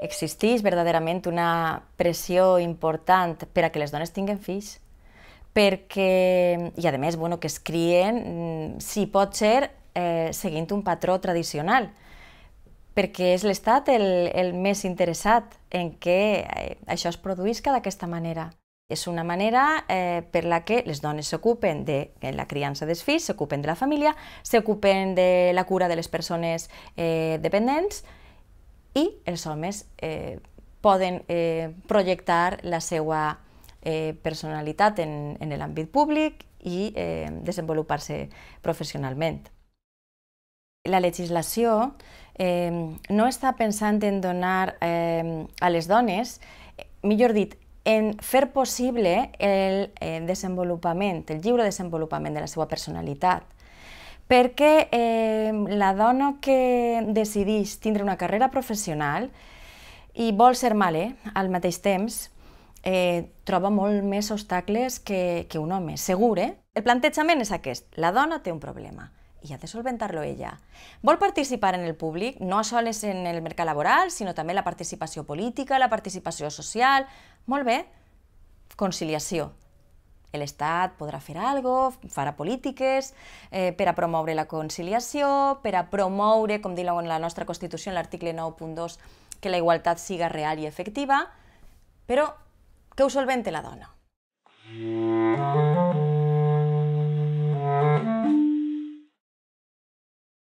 existeix verdaderament una pressió important per a que les dones tinguin fills perquè, i a més, bueno, que es crien, mm, si pot ser, eh, seguint un patró tradicional, perquè és l'Estat el, el més interessat en que eh, això es produïsca d'aquesta manera. És una manera eh, per la que les dones s'ocupen de la criança dels fills, s'ocupen de la família, s'ocupen de la cura de les persones eh, dependents, i els homes eh, poden eh, projectar la seva eh, personalitat en, en l'àmbit públic i eh, desenvolupar-se professionalment. La legislació eh, no està pensant en donar eh, a les dones, millor dit, en fer possible el, desenvolupament, el lliure desenvolupament de la seva personalitat, perquè eh, la dona que decideix tindre una carrera professional i vol ser mare al mateix temps, eh, troba molt més obstacles que, que un home, segur, eh? El plantejament és aquest, la dona té un problema i ha de solventar-lo ella. Vol participar en el públic, no sols en el mercat laboral, sinó també la participació política, la participació social... Molt bé, conciliació. L'Estat podrà fer algo, farà polítiques eh, per a promoure la conciliació, per a promoure, com diu la nostra Constitució en l'article 9.2, que la igualtat siga real i efectiva, però que ho solvente la dona.